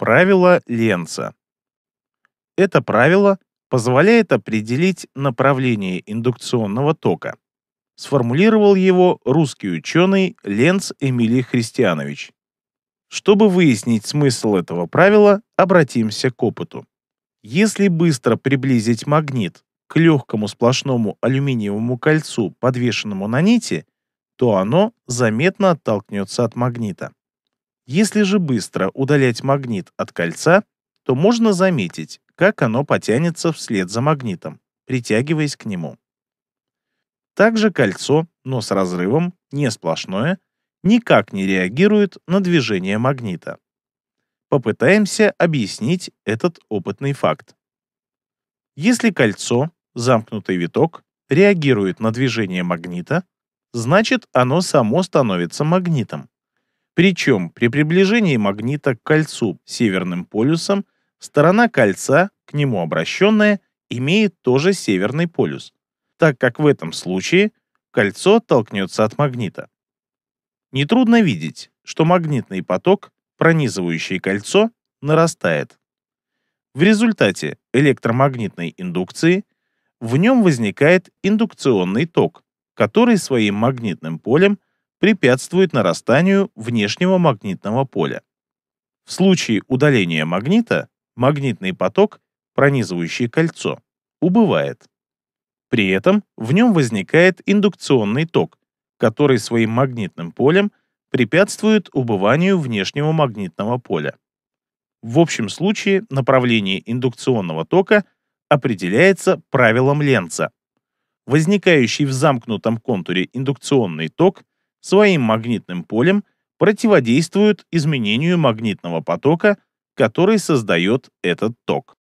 Правило Ленца. Это правило позволяет определить направление индукционного тока. Сформулировал его русский ученый Ленц Эмилий Христианович. Чтобы выяснить смысл этого правила, обратимся к опыту. Если быстро приблизить магнит к легкому сплошному алюминиевому кольцу, подвешенному на нити, то оно заметно оттолкнется от магнита. Если же быстро удалять магнит от кольца, то можно заметить, как оно потянется вслед за магнитом, притягиваясь к нему. Также кольцо, но с разрывом, не сплошное, никак не реагирует на движение магнита. Попытаемся объяснить этот опытный факт. Если кольцо, замкнутый виток, реагирует на движение магнита, значит оно само становится магнитом. Причем при приближении магнита к кольцу северным полюсом сторона кольца, к нему обращенная, имеет тоже северный полюс, так как в этом случае кольцо толкнется от магнита. Нетрудно видеть, что магнитный поток, пронизывающий кольцо, нарастает. В результате электромагнитной индукции в нем возникает индукционный ток, который своим магнитным полем – препятствует нарастанию внешнего магнитного поля. В случае удаления магнита магнитный поток, пронизывающий кольцо, убывает. При этом в нем возникает индукционный ток, который своим магнитным полем препятствует убыванию внешнего магнитного поля. В общем случае направление индукционного тока определяется правилом Ленца. Возникающий в замкнутом контуре индукционный ток своим магнитным полем противодействуют изменению магнитного потока, который создает этот ток.